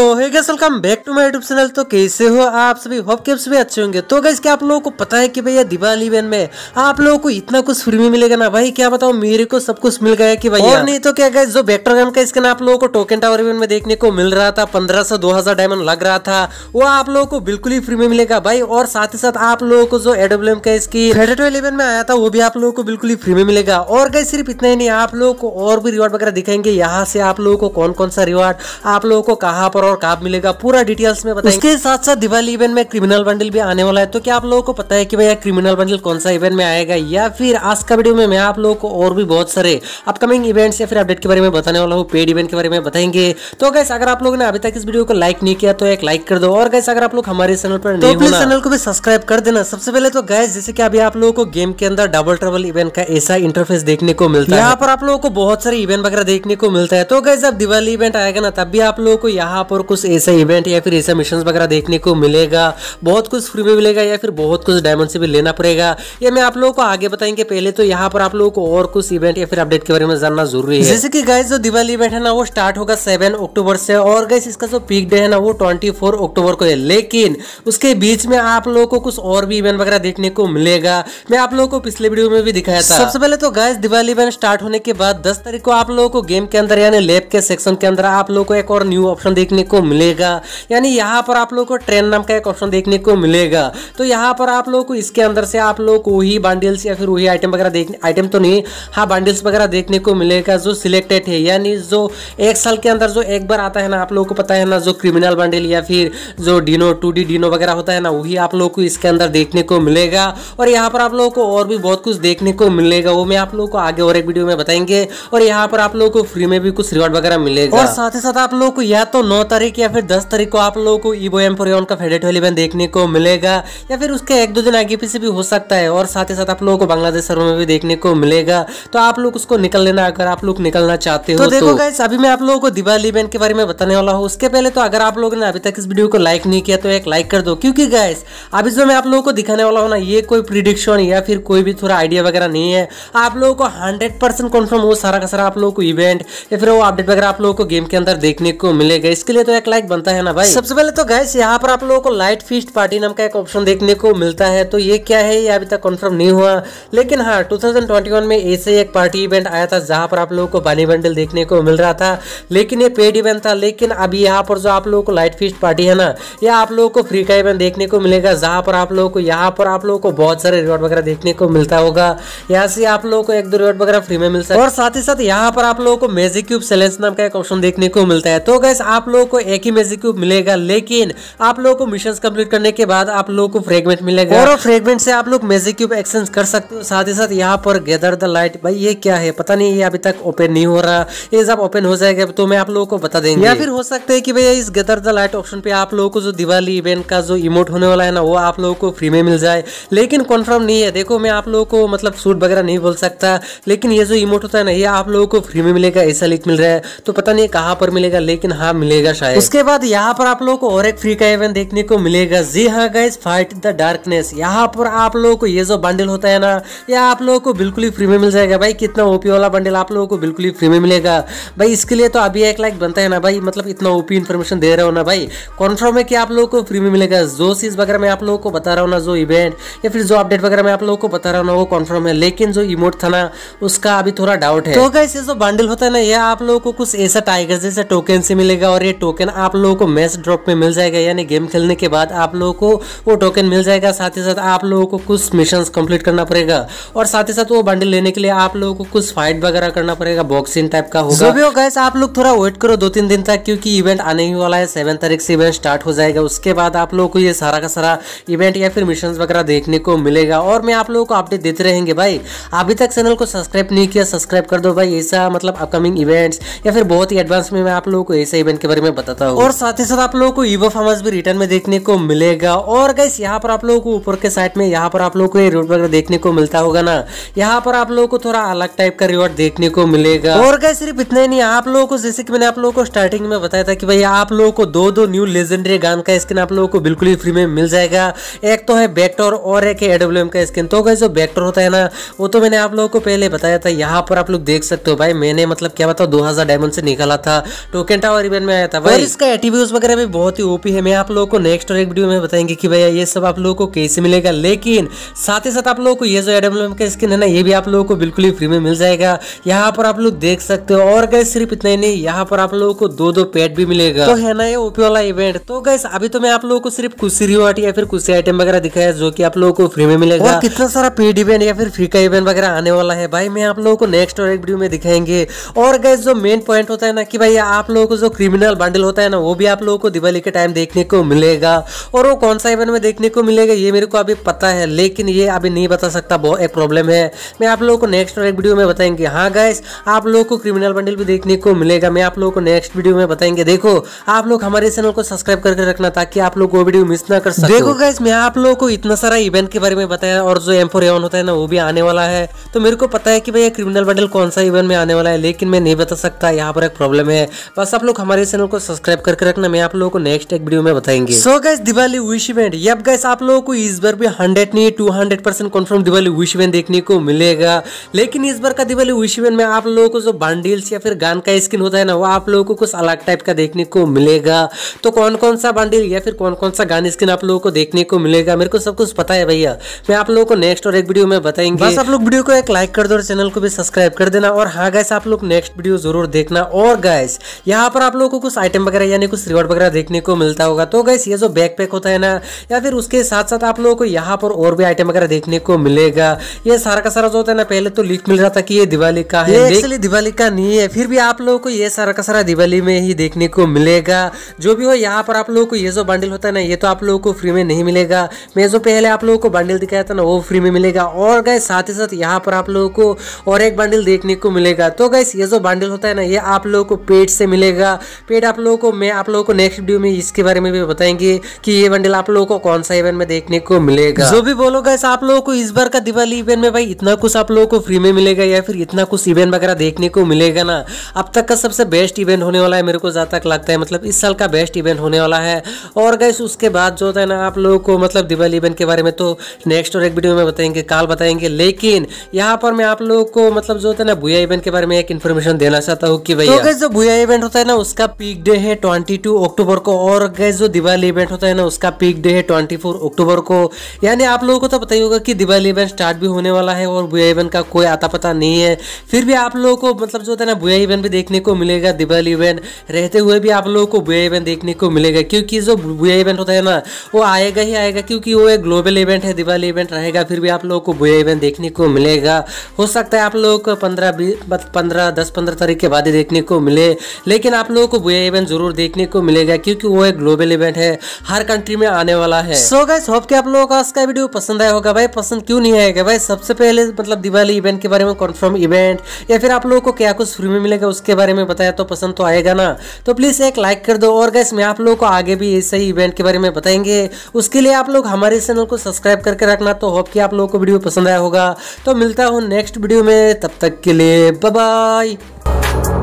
सो है guys welcome back to my YouTube channel तो कैसे हो आप सभी होप के सभी अच्छे होंगे तो गैस क्या आप लोगों को पता है कि भैया दिवाली इवेंट में आप लोगों को इतना कुछ फ्री में मिलेगा ना भाई क्या बताओ मेरे को सब कुछ मिल गया कि भैया और नहीं तो क्या गैस जो वेक्टर गन का स्किन आप लोगों को टोकन टावर इवेंट में देखने को मिल रहा था पंद्रह सौ डायमंड लग रहा था वो आप लोगों को बिल्कुल ही फ्री में मिलेगा भाई और साथ ही साथ आप लोगों को जो एडब्ल्यू एम का स्किन हेडेटो में आया था वो भी आप लोगों को बिल्कुल ही फ्री में मिलेगा और गए सिर्फ इतना ही नहीं आप लोगों को और भी रिवार्ड वगैरह दिखाएंगे यहाँ से आप लोगों को कौन कौन सा रिवार्ड आप लोगों को कहा पर और कहा मिलेगा पूरा डिटेल्स में बताएंगे उसके साथ साथ दिवाली इवेंट में क्रिमिनल बंडल भी आने वाला है तो क्या आप लोगों को पता है कि भैया क्रिमिनल बंडल कौन सा इवेंट में आएगा या फिर आज का वीडियो में मैं आप लोगों को और भी बहुत सारे अपकमिंग इवेंट्स या फिर अपडेट के बारे में बताने वाला हूँ पेड इवेंट के बारे में बताएंगे तो गैस अगर आप लोगों ने अभी तक इस वीडियो को लाइक नहीं किया तो एक लाइक कर दो और गैस अगर आप लोग हमारे चैनल पर चैनल तो को भी सब्सक्राइब कर देना सबसे पहले तो गैस जैसे कि अभी आप लोगों को गेम के अंदर डबल ट्रबल इवेंट का ऐसा इंटरफेस देखने को मिलता है यहाँ पर आप लोगों को बहुत सारे इवेंट वगैरह देखने को मिलता है तो गैस जब दिवाली इवेंट आएगा ना तब भी आप लोगों को यहाँ पर कुछ ऐसे इवेंट या फिर ऐसे मिशन वगैरह देखने को मिलेगा बहुत कुछ फ्री में मिलेगा या फिर बहुत कुछ डायमंड से भी लेना पड़ेगा ये मैं आप लोगों को आगे बताएंगे पहले तो यहाँ पर आप लोगों को और कुछ इवेंट या फिर अपडेट के बारे में जानना जरूरी है जैसे कि गाइस जो दिवाली इवेंट है ना वो स्टार्ट होगा सेवन अक्टूबर से और गाइस इसका जो पीक डे है ना वो ट्वेंटी अक्टूबर को है लेकिन उसके बीच में आप लोगों को कुछ और भी इवेंट वगैरह देखने को मिलेगा मैं आप लोगों को पिछले वीडियो में भी दिखाया था सबसे पहले तो गाइस दिवाली इवेंट स्टार्ट होने के बाद दस तारीख को आप लोगों को गेम के अंदर यानी लैब के सेक्शन के अंदर आप लोगों को एक और न्यू ऑप्शन देखने देखने को मिलेगा यानी यहाँ पर आप लोग को ट्रेन नाम का एक ऑप्शन देखने को मिलेगा तो यहाँ पर आप लोग को इसके अंदर से आप लोग वही बंडल्स या फिर वही आइटम वगैरह देखने आइटम तो नहीं हाँ बंडल्स वगैरह देखने को मिलेगा जो सिलेक्टेड है यानी जो एक साल के अंदर जो एक बार आता है ना आप लोगों को पता है ना जो क्रिमिनल बंडल या फिर जो डिनो टू डिनो वगैरह होता है ना वही आप लोग को इसके अंदर देखने को मिलेगा और यहाँ पर आप लोगों को और भी बहुत कुछ देखने को मिलेगा वो मैं आप लोगों को आगे और एक वीडियो में बताएंगे और यहाँ पर आप लोगों को फ्री में भी कुछ रिवॉर्ड वगैरह मिलेगा और साथ ही साथ आप लोगों को या तो नौ तारीख या फिर दस तारीख को आप लोगों को ईबो एम फोरियन का फेडेट वाली इवेंट देखने को मिलेगा या फिर उसके एक दो दिन आगे पीछे भी हो सकता है और साथ ही साथ आप लोगों को बांग्लादेश सर्वर में भी देखने को मिलेगा तो आप लोग उसको निकल लेना अगर आप लोग निकलना चाहते हो तो देखो गाइस तो। अभी मैं आप लोगों को दिवाली इवेंट के बारे में बताने वाला हूँ उसके पहले तो अगर आप लोगों ने अभी तक इस वीडियो को लाइक नहीं किया तो एक लाइक कर दो क्योंकि गाइस अभी जो मैं आप लोगों को दिखाने वाला हूँ ना ये कोई प्रिडिक्शन या फिर कोई भी थोड़ा आइडिया वगैरह नहीं है आप लोगों को हंड्रेड परसेंट कन्फर्म हो सारा का सारा आप लोगों को इवेंट या फिर वो अपडेट वगैरह आप लोगों को गेम के अंदर देखने को मिलेगा इसके लिए लिए तो एक लाइक बनता है ना भाई सबसे पहले तो गैस यहाँ पर आप लोगों को लाइट फीस्ट पार्टी नाम का एक ऑप्शन देखने को मिलता है तो ये क्या है ये अभी तक कंफर्म नहीं हुआ लेकिन हाँ 2021 में ऐसे एक पार्टी इवेंट आया था जहाँ पर आप लोगों को बानी बंडल देखने को मिल रहा था लेकिन ये पेड इवेंट था लेकिन अभी यहाँ पर जो आप लोगों को लाइट फीस्ट पार्टी है ना ये आप लोगों को फ्री का इवेंट देखने को मिलेगा जहाँ पर आप लोगों को यहाँ पर आप लोगों को बहुत सारे रिवॉर्ड वगैरह देखने को मिलता होगा यहाँ से आप लोगों को एक दो रिवॉर्ड वगैरह फ्री में मिल सकता है और साथ ही साथ यहाँ पर आप लोगों को मैजिक क्यूब सैलेंस नाम का एक ऑप्शन देखने को मिलता है तो गैस आप लोग को एक ही मेजी क्यूब मिलेगा लेकिन आप लोगों को मिशन कम्प्लीट करने के बाद आप लोगों को फ्रेगमेंट मिलेगा और फ्रेगमेंट से आप लोग मेजी क्यूब एक्सचेंज कर सकते हो साथ ही साथ यहाँ पर गेदर द लाइट भाई ये क्या है पता नहीं ये अभी तक ओपन नहीं हो रहा ये जब ओपन हो जाएगा तो मैं आप लोगों को बता देंगे या फिर हो सकता है कि भैया इस गेदर द लाइट ऑप्शन पे आप लोगों को जो दिवाली इवेंट का जो इमोट होने वाला है ना वो आप लोगों को फ्री में मिल जाए लेकिन कन्फर्म नहीं है देखो मैं आप लोगों को मतलब सूट वगैरह नहीं बोल सकता लेकिन ये जो इमोट होता है ना ये आप लोगों को फ्री में मिलेगा ऐसा लिख मिल रहा है तो पता नहीं कहाँ पर मिलेगा लेकिन हाँ मिलेगा शायद उसके बाद यहाँ पर आप लोगों को और एक फ्री का इवेंट देखने को मिलेगा जी हाँ गाइज फाइट द डार्कनेस यहाँ पर आप लोगों को ये जो बंडल होता है ना ये आप लोगों को बिल्कुल ही फ्री में मिल जाएगा भाई कितना ओपी वाला बंडल आप लोगों को बिल्कुल ही फ्री में मिलेगा भाई इसके लिए तो अभी एक लाइक बनता है ना भाई मतलब इतना ओपी इन्फॉर्मेशन दे रहे हो ना भाई कॉन्फर्म है कि आप लोगों को फ्री में मिलेगा जो चीज़ वगैरह मैं आप लोगों को बता रहा हूँ ना जो इवेंट या फिर जो अपडेट वगैरह मैं आप लोगों को बता रहा हूँ ना वो कॉन्फर्म है लेकिन जो इमोट था ना उसका अभी थोड़ा डाउट है तो गाइस ये जो बंडल होता है ना ये आप लोगों को कुछ ऐसा टाइगर जैसे टोकन से मिलेगा और ये टोकन टोकन आप लोगों को मैच ड्रॉप में मिल जाएगा यानी गेम खेलने के बाद आप लोगों को वो टोकन मिल जाएगा साथ ही साथ आप लोगों को कुछ मिशन कंप्लीट करना पड़ेगा और साथ ही साथ वो बंडल लेने के लिए आप लोगों को कुछ फाइट वगैरह करना पड़ेगा बॉक्सिंग टाइप का होगा आप लोग थोड़ा वेट करो दो तीन दिन तक क्योंकि इवेंट आने ही वाला है सेवन तारीख से इवेंट स्टार्ट हो जाएगा उसके बाद आप लोगों को ये सारा का सारा इवेंट या फिर मिशन वगैरह देखने को मिलेगा और मैं आप लोगों को अपडेट देते रहेंगे भाई अभी तक चैनल को सब्सक्राइब नहीं किया सब्सक्राइब कर दो भाई ऐसा मतलब अपकमिंग इवेंट्स या फिर बहुत ही एडवांस में मैं आप लोगों को ऐसे इवेंट के बारे में बताता हूँ और साथ ही साथ आप लोगों को ईबो फार्मर्स भी रिटर्न में देखने को मिलेगा और गैस यहाँ पर आप लोगों को ऊपर के साइड में यहाँ पर आप लोगों को रिवॉर्ड वगैरह देखने को मिलता होगा ना यहाँ पर आप लोगों को थोड़ा अलग टाइप का रिवॉर्ड देखने को मिलेगा और गैस सिर्फ इतना ही नहीं आप लोगों को जैसे की मैंने आप लोगों को स्टार्टिंग में बताया था की भाई आप लोगों को दो दो न्यू लेजेंडरी गान का स्किन आप लोगों को बिल्कुल ही फ्री में मिल जाएगा एक तो है बैक्टोर और एक है एडब्ल्यू का स्किन तो गैस जो बैक्टोर होता है ना वो तो मैंने आप लोगों को पहले बताया था यहाँ पर आप लोग देख सकते हो भाई मैंने मतलब क्या बताओ दो डायमंड से निकाला था टोकन टावर इवेंट में आया था था भाई और इसका एटीव्यूज वगैरह भी बहुत ही ओपी है मैं आप लोगों को नेक्स्ट और एक वीडियो में बताएंगे कि भैया ये सब आप लोगों को कैसे मिलेगा लेकिन साथ ही साथ आप लोगों को ये जो एडब्ल्यू का स्किन है ना ये भी आप लोगों को बिल्कुल ही फ्री में मिल जाएगा यहाँ पर आप लोग देख सकते हो और गैस सिर्फ इतना ही नहीं यहाँ पर आप लोगों को दो दो पेट भी मिलेगा तो है ना ये ओपी वाला इवेंट तो गैस अभी तो मैं आप लोगों को सिर्फ कुछ रिवॉर्ड या फिर कुछ आइटम वगैरह दिखाया जो की आप लोगों को फ्री में मिलेगा कितना सारा पेड इवेंट या फिर फ्री का इवेंट वगैरह आने वाला है भाई मैं आप लोगों को नेक्स्ट और एक वीडियो में दिखाएंगे और गैस जो मेन पॉइंट होता है ना कि भाई आप लोगों को जो क्रिमिनल कैंडल होता है ना वो भी आप लोगों को दिवाली के टाइम देखने को मिलेगा और वो कौन सा इवेंट में देखने को मिलेगा ये मेरे को अभी पता है लेकिन ये अभी नहीं बता सकता बहुत एक प्रॉब्लम है मैं आप लोगों को नेक्स्ट और एक वीडियो में बताएंगे हाँ गैस आप लोगों को क्रिमिनल बंडल भी देखने को मिलेगा मैं आप लोगों को नेक्स्ट वीडियो में बताएंगे देखो आप लोग हमारे चैनल को सब्सक्राइब करके रखना ताकि आप लोग वो वीडियो मिस ना कर सकते देखो गैस मैं आप लोगों को इतना सारा इवेंट के बारे में बताया और जो एम फोर होता है ना वो भी आने वाला है तो मेरे को पता है कि भैया क्रिमिनल बंडल कौन सा इवेंट में आने वाला है लेकिन मैं नहीं बता सकता यहाँ पर एक प्रॉब्लम है बस आप लोग हमारे चैनल को सब्सक्राइब करके रखना मैं आप लोगों को नेक्स्ट एक वीडियो में बताएंगे so guys Diwali wish event यब गैस आप लोगों को इस बार भी हंड्रेड नहीं two hundred percent confirm Diwali wish event देखने को मिलेगा लेकिन इस बार का दिवाली विश इवेंट में आप लोगों को जो बंडल्स या फिर गान का स्किन होता है ना वो आप लोगों को कुछ अलग टाइप का देखने को मिलेगा तो कौन कौन सा बंडल या फिर कौन कौन सा गान स्किन आप लोगों को देखने को मिलेगा मेरे को सब कुछ पता है भैया मैं आप लोगों को नेक्स्ट और एक वीडियो में बताएंगे आप लोग वीडियो को एक लाइक कर दो और चैनल को भी सब्सक्राइब कर देना और हाँ गैस आप लोग नेक्स्ट वीडियो जरूर देखना और गैस यहाँ पर आप लोगों को कुछ आइटम वगैरह यानी कुछ रिवॉर्ड वगैरह देखने को मिलता होगा तो गैस ये जो बैकपैक होता है ना या फिर उसके साथ साथ आप लोगों को यहाँ पर और भी आइटम वगैरह देखने को मिलेगा ये सारा का सारा जो होता है ना पहले तो लिख मिल रहा था कि ये दिवाली का है एक्चुअली दिवाली का नहीं है फिर भी आप लोगों को ये सारा का सारा दिवाली में ही देखने को मिलेगा जो भी हो यहाँ पर आप लोगों को ये जो बंडल होता है ना ये तो आप लोगों को फ्री में नहीं मिलेगा मैं जो पहले आप लोगों को बंडल दिखाया था ना वो फ्री में मिलेगा और गए साथ ही साथ यहाँ पर आप लोगों को और एक बंडल देखने को मिलेगा तो गैस ये जो बंडल होता है ना ये आप लोगों को पेट से मिलेगा पेट आप लोगों को मैं आप लोगों को नेक्स्ट वीडियो में इसके बारे में भी बताएंगे कि ये बंडल आप लोगों को कौन सा इवेंट में देखने को मिलेगा जो भी बोलो आप लोगों को इस बार का दिवाली इवेंट में भाई इतना कुछ आप लोगों को फ्री में मिलेगा या फिर इतना कुछ इवेंट वगैरह देखने को मिलेगा ना अब तक का सबसे बेस्ट इवेंट होने वाला है मेरे को जहाँ तक लगता है मतलब इस साल का बेस्ट इवेंट होने वाला है और गैस उसके बाद जो होता है ना आप लोगों को मतलब दिवाली इवेंट के बारे में तो नेक्स्ट और एक वीडियो में बताएंगे काल बताएंगे लेकिन यहाँ पर मैं आप लोगों को मतलब जो होता है ना भूया इवेंट के बारे में एक इन्फॉर्मेशन देना चाहता हूँ कि तो भैया जो भूया इवेंट होता है ना उसका पीक डे है टू अक्टूबर को और गैस जो दिवाली इवेंट होता है ना उसका पीक डे है ट्वेंटी फोर अक्टूबर को यानी आप लोगों को तो पता ही होगा कि दिवाली इवेंट स्टार्ट भी होने वाला है और बुआ इवेंट का कोई आता पता नहीं है फिर भी आप लोगों को मतलब जो होता है ना बुआ इवेंट भी देखने को मिलेगा दिवाली इवेंट रहते हुए भी आप लोगों को बुआ इवेंट देखने को मिलेगा क्योंकि जो बुआ इवेंट होता है ना वो आएगा ही आएगा क्योंकि वो एक ग्लोबल इवेंट है दिवाली इवेंट रहेगा फिर भी आप लोगों को बुआ इवेंट देखने को मिलेगा हो सकता है आप लोगों को पंद्रह बीस पंद्रह दस पंद्रह तारीख के बाद ही देखने को मिले लेकिन आप लोगों को बुआ इवेंट इवेंट जरूर देखने को मिलेगा क्योंकि वो एक ग्लोबल इवेंट है हर कंट्री में आने वाला है सो गाइस होप कि आप लोगों का आज का वीडियो पसंद आया होगा भाई पसंद क्यों नहीं आएगा भाई सबसे पहले मतलब दिवाली इवेंट के बारे में कन्फर्म इवेंट या फिर आप लोगों को क्या कुछ फ्री में मिलेगा उसके बारे में बताया तो पसंद तो आएगा ना तो प्लीज़ एक लाइक कर दो और गैस मैं आप लोगों को आगे भी ऐसे ही इवेंट के बारे में बताएंगे उसके लिए आप लोग हमारे चैनल को सब्सक्राइब करके रखना तो होप कि आप लोगों को वीडियो पसंद आया होगा तो मिलता हूँ नेक्स्ट वीडियो में तब तक के लिए बाय बाय